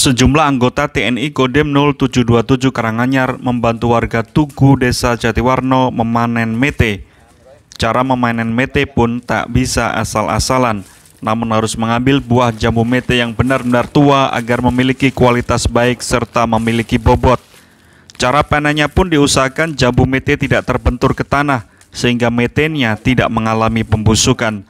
Sejumlah anggota TNI Kodem 0727 Karanganyar membantu warga Tugu Desa Jatiwarno memanen mete. Cara memanen mete pun tak bisa asal-asalan, namun harus mengambil buah jambu mete yang benar-benar tua agar memiliki kualitas baik serta memiliki bobot. Cara panennya pun diusahakan jambu mete tidak terbentur ke tanah, sehingga metenya tidak mengalami pembusukan.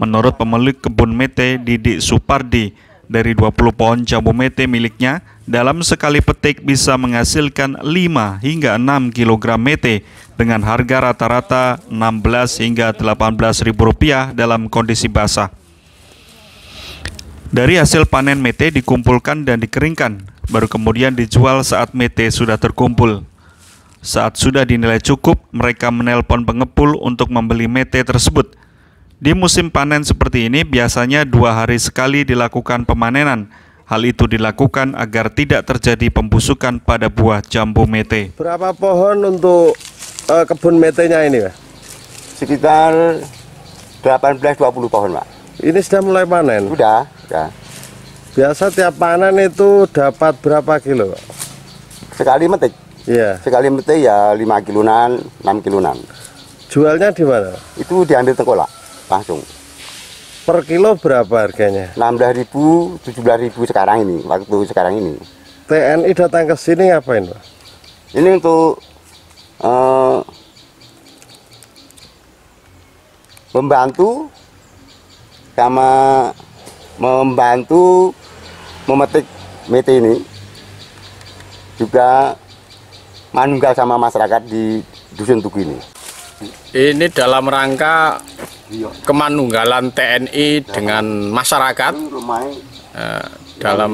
Menurut pemilik kebun mete Didik Supardi, dari 20 pohon mete miliknya dalam sekali petik bisa menghasilkan 5 hingga 6 kg mete dengan harga rata-rata 16 hingga 18 ribu rupiah dalam kondisi basah. Dari hasil panen mete dikumpulkan dan dikeringkan, baru kemudian dijual saat mete sudah terkumpul. Saat sudah dinilai cukup, mereka menelpon pengepul untuk membeli mete tersebut – di musim panen seperti ini biasanya dua hari sekali dilakukan pemanenan. Hal itu dilakukan agar tidak terjadi pembusukan pada buah jambu mete. Berapa pohon untuk uh, kebun metenya ini, Pak? Sekitar 18-20 pohon, Pak. Ini sudah mulai panen? Sudah, sudah. Biasa tiap panen itu dapat berapa kilo, Pak? Sekali metik? Iya. Sekali metik ya 5 kilunan, 6 kilunan. Jualnya di mana? Itu diambil tengkolak langsung per kilo berapa harganya 16.000 17.000 sekarang ini waktu sekarang ini TNI datang ke sini ngapain Pak ini untuk uh, membantu sama membantu memetik meti ini juga manunggal sama masyarakat di dusun Tugu ini. Ini dalam rangka kemanunggalan TNI dengan masyarakat uh, dalam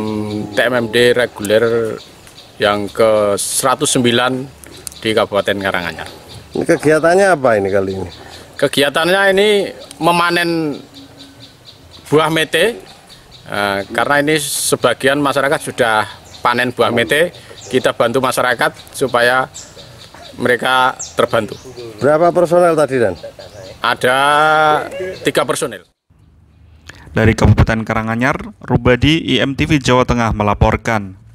TMMD reguler yang ke 109 di Kabupaten Karanganyar. Ini kegiatannya apa ini kali ini? Kegiatannya ini memanen buah mete uh, karena ini sebagian masyarakat sudah panen buah mete kita bantu masyarakat supaya mereka terbantu. Berapa personel tadi Dan? Ada tiga personel. Dari Kabupaten Karanganyar, Rubadi IMTV Jawa Tengah melaporkan.